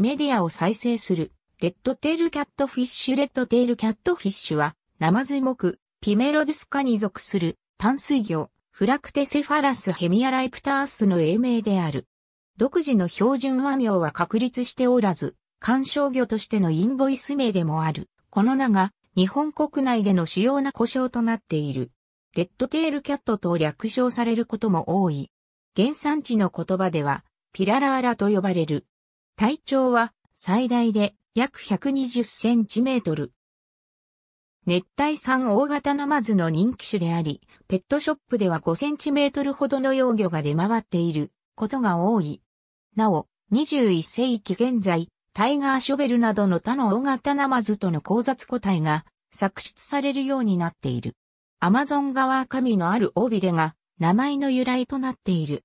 メディアを再生する。レッドテールキャットフィッシュレッドテールキャットフィッシュは、ナマズ目、ピメロデス科に属する淡水魚、フラクテセファラスヘミアライプタースの英名である。独自の標準和名は確立しておらず、干賞魚としてのインボイス名でもある。この名が、日本国内での主要な故障となっている。レッドテールキャットと略称されることも多い。原産地の言葉では、ピララーラと呼ばれる。体長は最大で約120センチメートル。熱帯産大型ナマズの人気種であり、ペットショップでは5センチメートルほどの幼魚が出回っていることが多い。なお、21世紀現在、タイガーショベルなどの他の大型ナマズとの交雑個体が作出されるようになっている。アマゾン川神のある尾びれが名前の由来となっている。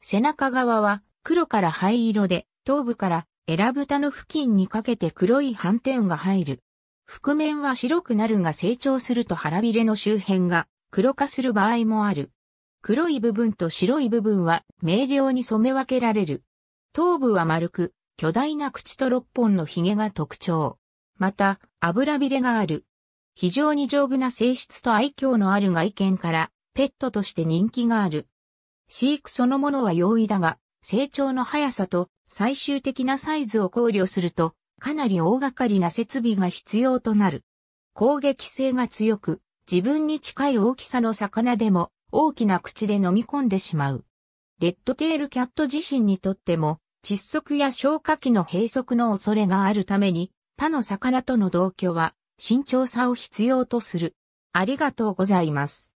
背中側は黒から灰色で頭部からエラタの付近にかけて黒い斑点が入る。覆面は白くなるが成長すると腹びれの周辺が黒化する場合もある。黒い部分と白い部分は明瞭に染め分けられる。頭部は丸く、巨大な口と六本の髭が特徴。また、油びれがある。非常に丈夫な性質と愛嬌のある外見から、ペットとして人気がある。飼育そのものは容易だが、成長の速さと最終的なサイズを考慮すると、かなり大掛かりな設備が必要となる。攻撃性が強く、自分に近い大きさの魚でも大きな口で飲み込んでしまう。レッドテールキャット自身にとっても窒息や消化器の閉塞の恐れがあるために他の魚との同居は慎重さを必要とする。ありがとうございます。